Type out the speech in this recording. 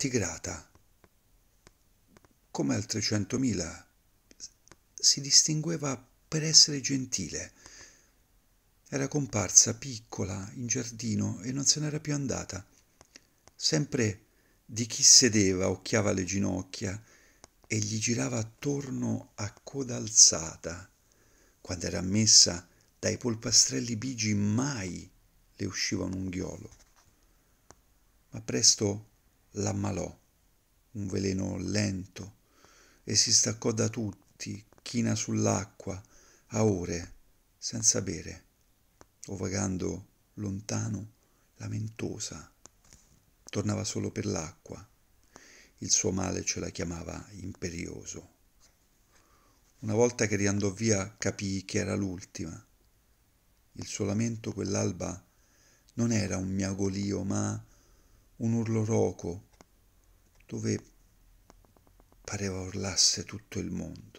Tigrata, come altre centomila, si distingueva per essere gentile. Era comparsa piccola in giardino e non se n'era più andata. Sempre di chi sedeva occhiava le ginocchia e gli girava attorno a coda alzata. Quando era ammessa, dai polpastrelli bigi mai le usciva un unghiolo. Ma presto l'ammalò, un veleno lento, e si staccò da tutti, china sull'acqua, a ore, senza bere, o vagando lontano, lamentosa. Tornava solo per l'acqua. Il suo male ce la chiamava imperioso. Una volta che riandò via capii che era l'ultima. Il suo lamento quell'alba non era un miagolio, ma un urlo roco dove pareva urlasse tutto il mondo.